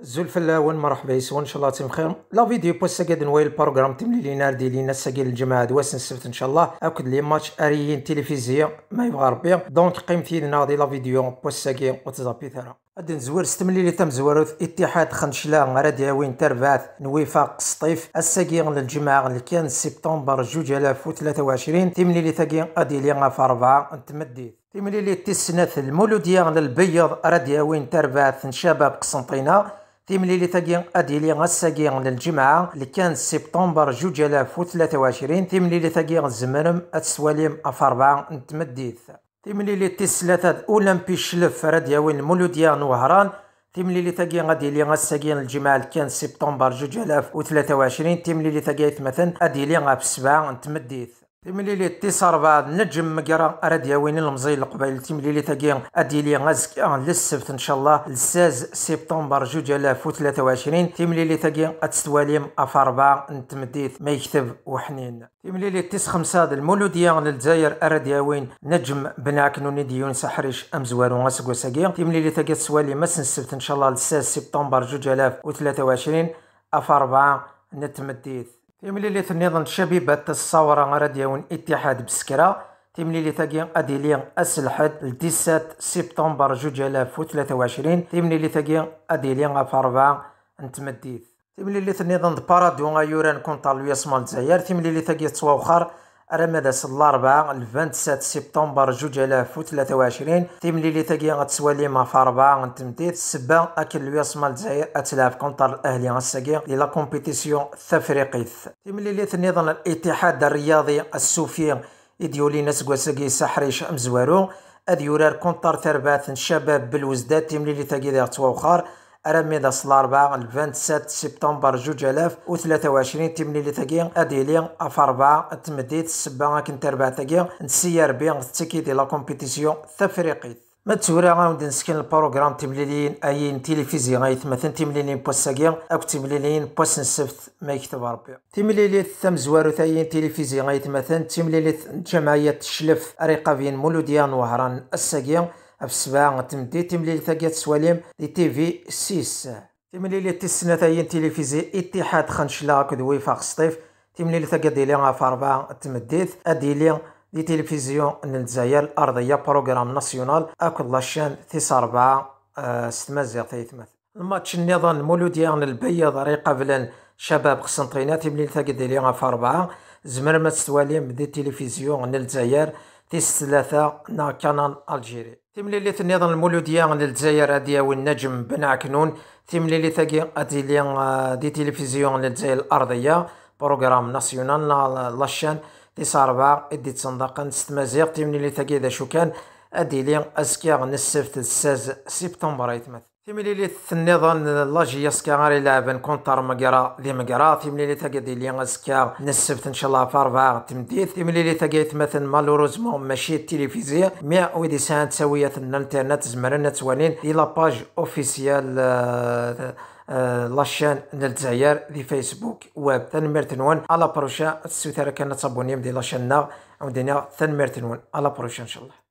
الزلف الاول مرحبا يسوا ان شاء الله تم بخير لا فيديو بوست قد نوي البروغرام تمليلينا دي لينا ساكيل الجماعه دواس السبت ان شاء الله اكد لي ماتش اريين تلفزيون ما يبغى ربي دونك قيمتي لنا دي لا فيديو بوست ساكي وتزابي ثرا ادن زوار لي تم زوروث اتحاد خنشلا غراد ياوين ترفات نويفاق سطيف الساقيغ للجماعة اللي كان سبتمبر 2023 ثاكي ادي لي غاف اربعة نتمديث لي تسنث المولودية للبيض راد ياوين ترفات شباب قسنطينة تمليلتاكي أديلي غساكي الجمعة اللي كان سبتمبر جوج آلاف وثلاثة وعشرين تمليلتاكي غزمرم أتسواليم افاربعة نتمديث تمليلي تسلاتة أولمبي شلف راديوين مولوديا نوهران تمليلي تاقي غادي لي غاساقين الجمال كان سبتمبر جوج آلاف وثلاثة وعشرين تمليلي تاقي مثلا أديلي غاب سبعة نتمديث تمليلي اتصار بعد نجم مقرا اراد وين المزيل القبيل تمليلي تاقي اديلي غازك للسبت ان شاء الله لساز سبتمبر جوج الاف وثلاثة وعشرين تمليلي تاقي اتستواليم اف اربعة نتمديت ما يكتب وحنين تمليلي تيس خمسة المولودية للجزائر اراد وين نجم بناك نوني ديون سحرش امزوارو وغاسك وساقي تمليلي تاقي تسوالي مس السبت ان شاء الله لساز سبتمبر جوج الاف وثلاثة وعشرين اف اربعة نتمديت تمليلي ثنيضا شبيبة الثورة غراد اتحاد بسكرة تمليلي غادي اديليا اسلحد لديسات سبتمبر جوج وثلاثة وعشرين تمليلي غادي اديليا غاف ربعة نتمديت تمليليت النظام د بارادو غيوران كونطالويا سمال الجزائر تمليليتاكي تصوخر رمضان الأربعاء 27 سبتمبر 2023 تمليلي تاكي غتسوالي مع فاربعة غنتمتيت سبا أكل مال الجزائر أتلاف كونتر الأهلي غنساكي لا كومبيتيسيون التفريقيت تمليلي نظام الاتحاد الرياضي السوفي إديولي نسكواساكي سحريش أمزوارو أديورار كونتر تربات الشباب بالوزداد تمليلي تاكي ديال تواوخار رميد الصلاربع 27 سبتمبر 2023 تمليلي تاكي اديلي اف 4 تمديت السبا اربع تاكي نسير بي تكيدي لا كومبيتيسيون التفريقيت ما تورا غاود نسكن البروغرام تمليليين ايين تيليفيزي تمليلين بوس بوساكي او تمليلين بوس نسفت ما يكتب ربي تمليلين ثم زوارو تايين تيليفيزي مثلا تمليلين جمعية الشلف رقابين مولوديان وهران الساكي أبسبا سبعة تمديد تمليلتا سواليم دي تي في سيس تمليل تسنة تاين تلفزي اتحاد خنشلا كد فاق سطيف تمليلتا قد إلي في أربعة أدي أديلي دي تلفزيون الجزائر الأرضية بروغرام ناسيونال أكد لشان تيس أربعة أه ستمازيغ تيثمث الماتش النظام المولودي عن البيض ريقابلا شباب قسنطينة تمليل ثقات دي في فاربعة زمر ما تستواليم دي تلفزيون الجزائر تيس ثلاثة نا كانال الجيري تمليلي النظام المولودية للجزائر هادي والنجم بن عكنون تمليليت أدي دي تلفزيون للجزائر الأرضية بروغرام ناسيونال لاشان دي صاربا إدي تصندق نستمازيغ تمليليت إذا شو كان أدي لي ازكيغ نسفت الساز سبتمبر يتمثل تيمليلي النظام لاجي يسكا غاري لعبن كونتر مقرا ذي مقرا تيمليلي تاقدي لي غسكا نسبت ان شاء الله فارفا تمديث تيمليلي تاقدي تمثل مالوروزمون ماشي التلفزيون مي ويدي سان تساوية الانترنت زمرنا توانين دي لاباج اوفيسيال لاشين الجزائر لي فيسبوك ويب تنمرت نون على بروشا السويتر كانت تابوني دي لاشان نا ودينا تنمرت نون على بروشا ان شاء الله